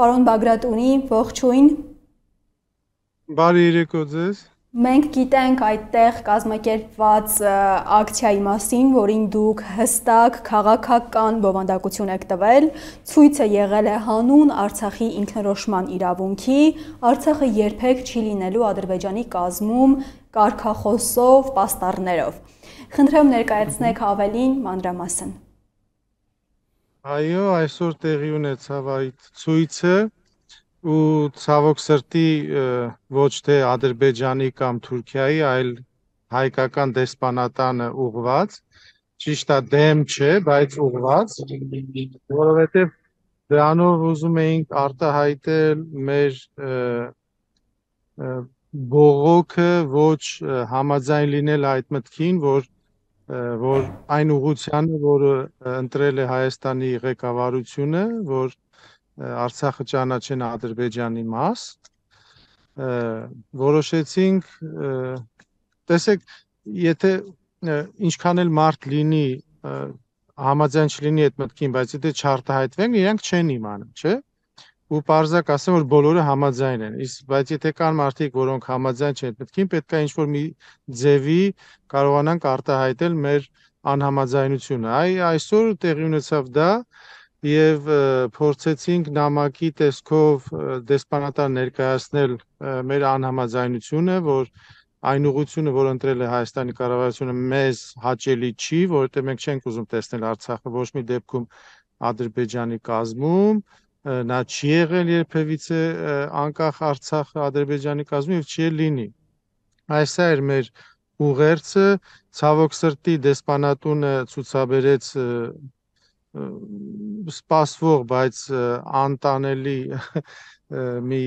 Պարոն Բագրատունի, ողջույն։ Բարի երեկո ձեզ։ Մենք գիտենք այդտեղ կազմակերպված ակցիայի մասին, որին դուք հստակ քաղաքական բովանդակություն եք տվել։ Ցույցը եղել է հանուն Արցախի ինքնորոշման իրավունքի։ Արցախը երբեք չի լինելու Ադրբեջանի կազմում կարքախոսով, պաստառներով։ Խնդրեմ ներկայացնեք ավելին մանրամասն։ Այո, այսօր տեղի ունեցավ այդ ցույցը ու ցավոք սրտի ոչ թե Ադրբեջանի կամ Թուրքիայի, այլ հայկական դեսպանատանը ուղված, ճիշտ է դեմ չէ, բայց ուղված, որովհետև դրանով ուզում էինք արտահայտել մեր բողոքը ոչ համաձայն լինել այդ մտքին, որ որ այն ուղությանը, որը ընտրել է Հայաստանի ղեկավարությունը, որ Արցախը ճանաչեն Ադրբեջանի մաս, որոշեցինք տեսեք, եթե ինչքան էլ մարդ լինի համաձայն չլինի այդ մտքին, բայց եթե չարտահայտվենք, իրանք չեն իմանում, չէ՞ ու parzak ասեմ որ բոլորը համաձայն են իսկ բայց եթե կան մարդիկ որոնք համաձայն չեն պետքին պետք է ինչ որ մի ձևի կարողանանք արտահայտել մեր անհամաձայնությունը այ այսօր տեղի ունեցավ դա եւ փորձեցինք նամակի տեսքով դեսպանատար ներկայացնել մեր անհամաձայնությունը որ այն ուղությունը, որ ընտրել է Հայաստանի կառավարությունը, մեզ հաճելի չի, որովհետև մենք չենք ուզում տեսնել Արցախը ոչ մի դեպքում Ադրբեջանի կազմում, նա չի եղել երբևիցե անկախ Արցախ Ադրբեջանի կազմում եւ չի լինի։ Այս է մեր ուղերձը ցավոք սրտի դեսպանատունը ցուցաբերեց սպասվող, բայց անտանելի մի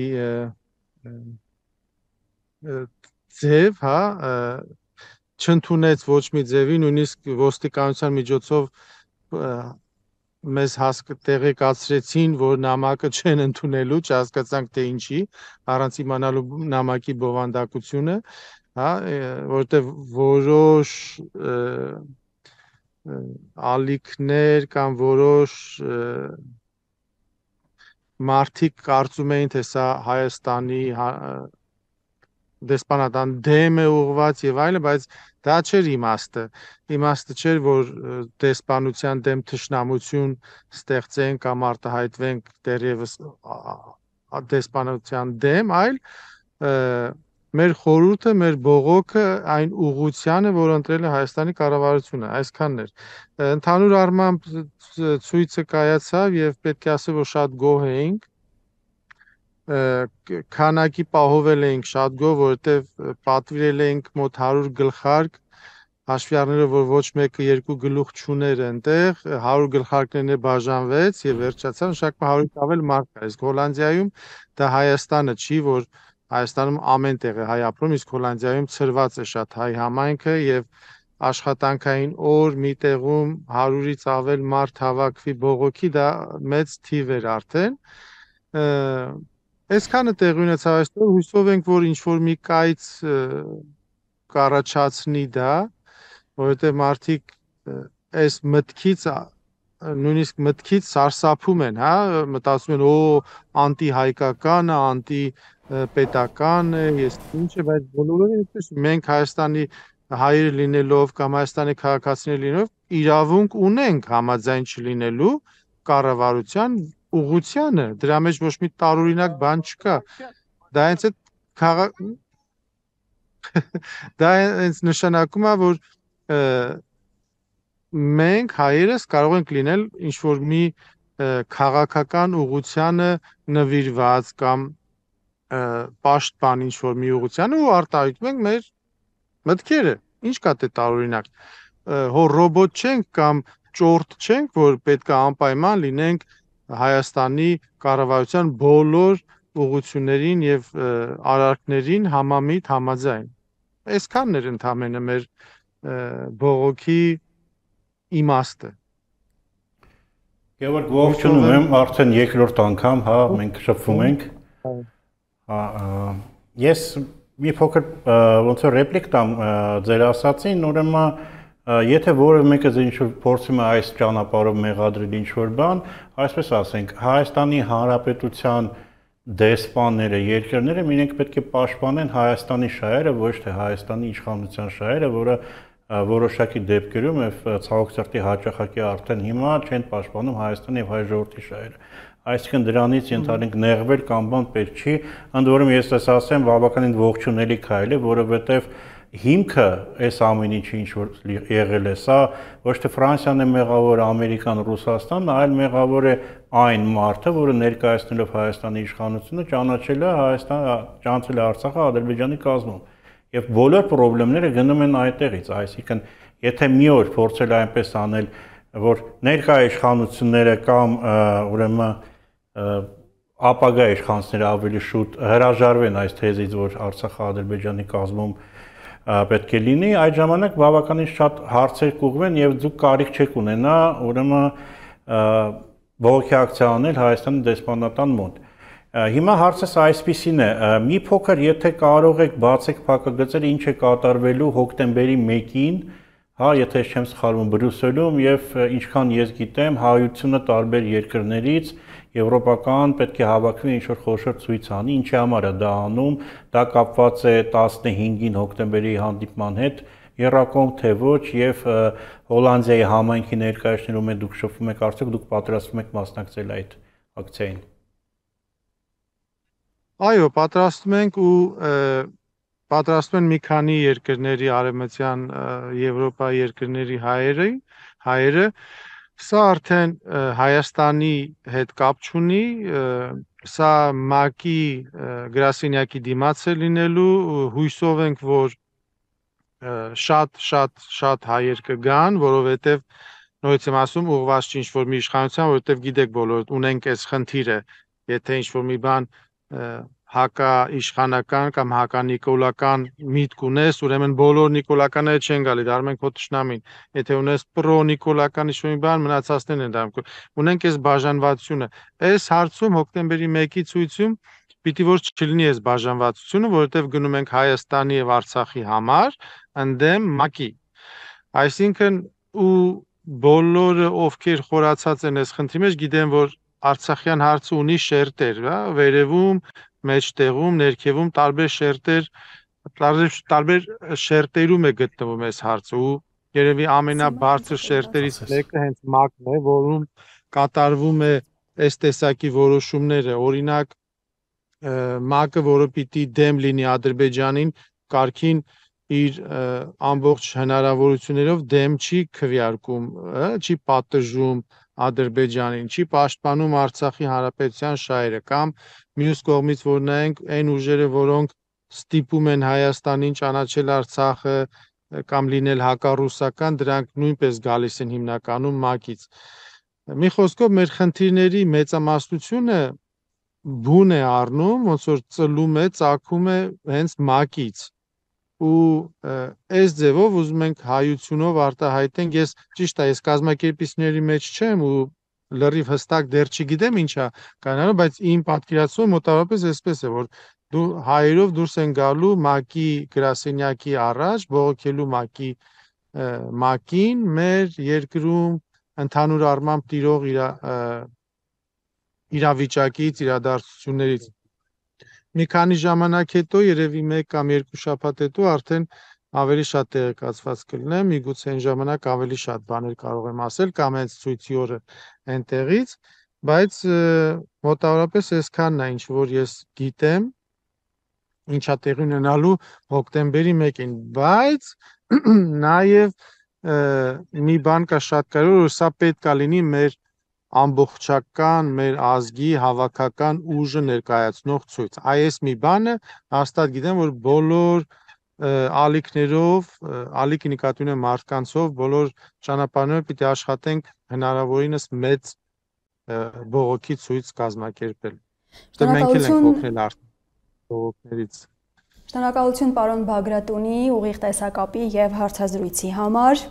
ձև, հա, չընդունեց ոչ մի ձևի, նույնիսկ ոստիկանության միջոցով մեզ հասկացեցին, որ նամակը չեն ընդունելու, չհասկացանք թե ինչի, առանց իմանալու նամակի բովանդակությունը, հա, որտեղ որոշ ալիքներ կամ որոշ մարդիկ կարծում էին, թե սա Հայաստանի հա, դեսպանատան դեմ է ուղված եւ այլն, բայց դա չէր իմաստը։ Իմաստը չէր, որ դեսպանության դեմ թշնամություն ստեղծեն կամ արտահայտվենք դերևս դեսպանության դեմ, այլ մեր խորհուրդը, մեր բողոքը այն ուղությանը, որ ընտրել է Հայաստանի կառավարությունը, այսքանն էր։ Ընդհանուր առմամբ ցույցը կայացավ եւ պետք է ասել, որ շատ գոհ էինք քանակի պահովել էինք շատ գոհ, որովհետև պատվիրել էինք մոտ 100 գլխարկ հաշվի առնելով որ ոչ մեկը երկու գլուխ չուներ այնտեղ 100 գլխարկներն է բաժանվեց եւ վերջացան շակը 100-ից ավել մարդ կա իսկ Հոլանդիայում դա Հայաստանը չի որ Հայաստանում ամեն տեղ է հայ ապրում իսկ Հոլանդիայում ծրված է շատ հայ համայնքը եւ աշխատանքային օր մի տեղում 100-ից ավել մարդ հավաքվի բողոքի դա մեծ թիվ էր արդեն Այսքանը տեղ ունեցավ այսօր, հույսով ենք, որ ինչ որ մի կայց կառաջացնի դա, որովհետև մարդիկ այս մտքից նույնիսկ մտքից սարսափում են, հա, մտածում են, օ, անտիհայկական է, անտի պետական է, ես ինչ է, բայց բոլորովին այդպես մենք Հայաստանի հայր լինելով կամ Հայաստանի քաղաքացիներ լինելով իրավունք ունենք համաձայն չլինելու կառավարության ուղությանը, դրա մեջ ոչ մի տարօրինակ բան չկա։ Դա հենց այդ քաղաք դա հենց նշանակում է, որ մենք հայերս կարող ենք լինել ինչ որ մի քաղաքական ուղությանը նվիրված կամ պաշտպան ինչ որ մի ուղությանը ու արտահայտում ենք մեր մտքերը։ Ինչ կա դե տարօրինակ։ Հո ռոբոտ չենք կամ ճորտ չենք, որ պետք է անպայման լինենք Հայաստանի կառավարության բոլոր ուղություններին եւ արարքներին համամիտ համաձայն։ Այսքանն էր ընդամենը մեր բողոքի իմաստը։ Գևորգ ողջունում եմ արդեն երկրորդ անգամ, հա, մենք շփվում ենք։ հա, Ես մի փոքր ոնց որ ռեպլիկ տամ ձեր ասացին, ուրեմն Եթե որևէ մեկը ինչ-որ փորձում է այս ճանապարհով մեղադրել ինչ-որ բան, այսպես ասենք, Հայաստանի Հանրապետության դեսպանները, երկրները մինենք պետք է պաշտպանեն Հայաստանի շահերը, ոչ թե Հայաստանի իշխանության շահերը, որը որոշակի դեպքերում եւ ցավոք ծրտի հաճախակի արդեն հիմա չեն պաշտպանում Հայաստան եւ հայ ժողովրդի շահերը։ Այսինքն դրանից ընդհանրենք նեղվել կամ բան պետք չի։ Ընդ որում ես ասեմ, բավականին ողջունելի քայլ է, որովհետեւ որ հիմքը այս ամեն ինչի ինչ որ եղել է սա ոչ թե Ֆրանսիան է մեղավորը, Ամերիկան, Ռուսաստանն, այլ մեղավոր է այն մարդը, որը ներկայացնելով Հայաստանի իշխանությունը ճանաչել է Հայաստան, ճանաչել է Արցախը Ադրբեջանի կազմում։ Եվ բոլոր խնդիրները գնում են այդտեղից, այսինքն եթե մի օր փորձել այնպես անել, որ ներկայ իշխանությունները կամ ուրեմն ապագա իշխանությունները ավելի շուտ հրաժարվեն այս թեզից, որ Արցախը Ադրբեջանի կազմում է պետք է լինի, այդ ժամանակ բավականին շատ հարցեր կուղվեն եւ դուք կարիք չեք ունենա ուրեմն բողոքի ակցիա անել Հայաստանի դեսպանատան մոտ։ Հիմա հարցս այսպեսին է. մի փոքր եթե կարող եք բացեք փակագծերը ինչ է կատարվելու հոկտեմբերի 1-ին, հա, եթե չեմ սխալվում Բրյուսելում եւ ինչքան ես գիտեմ, հայությունը տարբեր երկրներից, երկրներից եվրոպական պետք է հավաքվի ինչ որ խոշոր ցույցանի, ինչի համար է դա անում, դա կապված է 15-ին հոկտեմբերի հանդիպման հետ, Երակոմ թե ոչ եւ Հոլանդիայի համայնքի ներկայացնելու մեջ դուք շփվում եք, արդյոք դուք պատրաստվում եք մասնակցել այդ ակցիային։ Այո, պատրաստում ենք ու պատրաստում են մի քանի երկրների արևմտյան Եվրոպայի երկրների հայերը, հայերը, հայերը Սա արդեն Հայաստանի հետ կապ չունի, սա ՄԱԿ-ի գրասենյակի դիմաց է լինելու, հույսով ենք, որ շատ շատ շատ հայեր կգան, որովհետև նույնիսկ եմ ասում ուղղված ինչ որ մի իշխանության, որովհետև գիտեք բոլորդ ունենք այս խնդիրը, եթե ինչ որ մի բան հակաիշխանական կամ հականիկոլական միտք ունես, ուրեմն բոլոր նիկոլականները չեն գալի, դառնում են քո ճշնամին։ Եթե ունես պրոնիկոլական ինչ-որ բան, մնացածներն են դառնում։ Ունենք այս բաժանվածությունը։ Այս հարցում հոկտեմբերի 1-ի ցույցում պիտի որ չլինի այս բաժանվածությունը, որովհետև գնում ենք Հայաստանի եւ Արցախի համար ընդդեմ ՄԱԿ-ի։ Այսինքն ու բոլորը ովքեր խորացած են այս խնդրի մեջ, գիտեն որ Արցախյան հարցը ունի շերտեր, հա, վերևում մեջտեղում, ներքևում տարբեր շերտեր, տարբեր տարբեր շերտերում է գտնվում այս հարցը ու երևի ամենաբարձր շերտերից մեկը հենց մակն է, որում կատարվում է այս տեսակի որոշումները, օրինակ մակը, որը պիտի դեմ լինի Ադրբեջանին, կարքին իր ամբողջ հնարավորություններով դեմ չի քվյարկում, չի պատժում Ադրբեջանին, չի պաշտպանում Արցախի հանրապետության շահերը կամ մյուս կողմից որ նայենք այն ուժերը, որոնք ստիպում են Հայաստանին ճանաչել Արցախը կամ լինել հակառուսական, դրանք նույնպես գալիս են հիմնականում ՄԱԿ-ից։ Մի խոսքով մեր խնդիրների մեծամասնությունը բուն է առնում, ոնց որ ծլում է, ծակում է հենց ՄԱԿ-ից ու այս ձևով ուզում ենք հայությունով արտահայտենք ես ճիշտ է ես կազմակերպիչների մեջ չեմ ու լրիվ հստակ դեռ չգիտեմ ինչա կանալը, բայց իմ պատկերացումը մոտավորապես այսպես է, որ դու հայերով դուրս են գալու մակի գրասենյակի առաջ, բողոքելու մակի մակին մեր երկրում ընդհանուր առմամբ տիրող իր իրավիճակից, իրադարձություններից։ Մի քանի ժամանակ հետո, երևի 1 կամ 2 շաբաթ հետո արդեն ավելի շատ տեղեկացված կլինեմ, միգուցե այն ժամանակ ավելի շատ բաներ կարող եմ ասել կամ այս ցույցի օրը այնտեղից, բայց մոտավորապես այսքանն է ինչ որ ես գիտեմ ինչա տեղի ունենալու հոկտեմբերի 1-ին, բայց նաև մի բան կա շատ կարևոր, որ սա պետք է լինի մեր ամբողջական մեր ազգի հավաքական ուժը ներկայացնող ցույց։ Այս մի բանը հաստատ գիտեմ, որ բոլոր ալիքներով, ալիքի նկատի ունեմ մարդկանցով բոլոր ճանապարհները պիտի աշխատենք հնարավորինս մեծ բողոքի ցույց կազմակերպել։ Որտեղ մենք էլ ենք օգնել արդեն բողոքներից։ Շնորհակալություն պարոն Բագրատունի ուղիղ տեսակապի եւ հարցազրույցի համար։